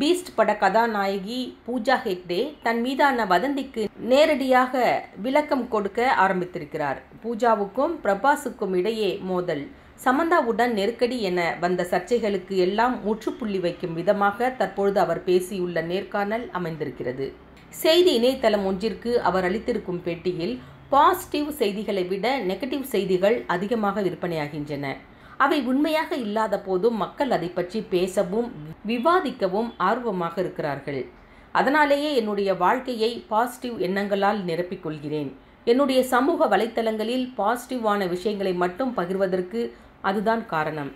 Beast பட கதாநாயகி பூஜா ஹெக்டே தன் மீதான வதந்திக்கு நேரடியாக விளக்கம் கொடுக்க ஆரம்பித்திருக்கிறார் பூஜாவுக்கும் பிரபாஸுக்கும் இடையே மோதல் சமந்தாவுடன் நெருக்கடி என வந்த சர்ச்சைகளுக்கு எல்லாம் முற்றுப்புள்ளி வைக்கும் விதமாக தற்பொழுது அவர் பேசியுள்ள நேர்காணல் அமைந்திருக்கிறது செய்தி இணையதளம் ஒன்றிற்கு அவர் அளித்திருக்கும் பேட்டியில் பாசிட்டிவ் செய்திகளை விட நெகட்டிவ் செய்திகள் அதிகமாக விற்பனையாகின்றன அவை உண்மையாக இல்லாத போதும் மக்கள் அதை பற்றி பேசவும் விவாதிக்கவும் ஆர்வமாக இருக்கிறார்கள் அதனாலேயே என்னுடைய வாழ்க்கையை பாசிட்டிவ் எண்ணங்களால் நிரப்பிக்கொள்கிறேன் என்னுடைய சமூக வலைத்தளங்களில் பாசிட்டிவான விஷயங்களை மட்டும் பகிர்வதற்கு அதுதான் காரணம்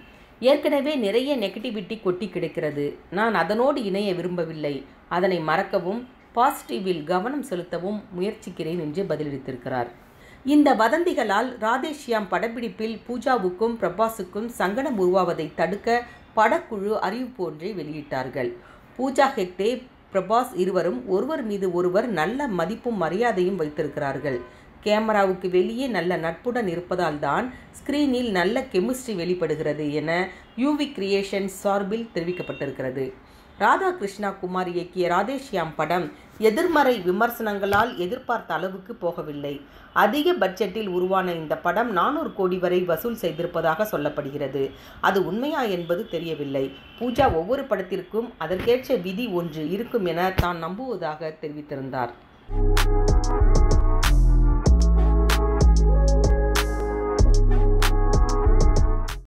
ஏற்கனவே நிறைய நெகட்டிவிட்டி கொட்டி கிடக்கிறது நான் அதனோடு இணைய விரும்பவில்லை அதனை மறக்கவும் பாசிட்டிவில் கவனம் செலுத்தவும் முயற்சிக்கிறேன் என்று பதிலளித்திருக்கிறார் இந்த வதந்திகளால் ராதேஷ்யாம் படப்பிடிப்பில் பூஜாவுக்கும் பிரபாஸுக்கும் சங்கடம் உருவாவதை தடுக்க படக்குழு அறிவிப்பு ஒன்றை வெளியிட்டார்கள் பூஜா ஹெக்டே பிரபாஸ் இருவரும் ஒருவர் மீது ஒருவர் நல்ல மதிப்பும் மரியாதையும் வைத்திருக்கிறார்கள் கேமராவுக்கு வெளியே நல்ல நட்புடன் இருப்பதால் தான் ஸ்க்ரீனில் நல்ல கெமிஸ்ட்ரி வெளிப்படுகிறது என யூவி கிரியேஷன் சார்பில் தெரிவிக்கப்பட்டிருக்கிறது ராதாகிருஷ்ணா குமார் இயக்கிய ராதேஷ்யாம் படம் எதிர்மறை விமர்சனங்களால் எதிர்பார்த்த அளவுக்கு போகவில்லை அதிக பட்ஜெட்டில் உருவான இந்த படம் நானூறு கோடி வரை வசூல் செய்திருப்பதாக சொல்லப்படுகிறது அது உண்மையா என்பது தெரியவில்லை பூஜா ஒவ்வொரு படத்திற்கும் அதற்கேற்ற விதி ஒன்று இருக்கும் என தான் நம்புவதாக தெரிவித்திருந்தார்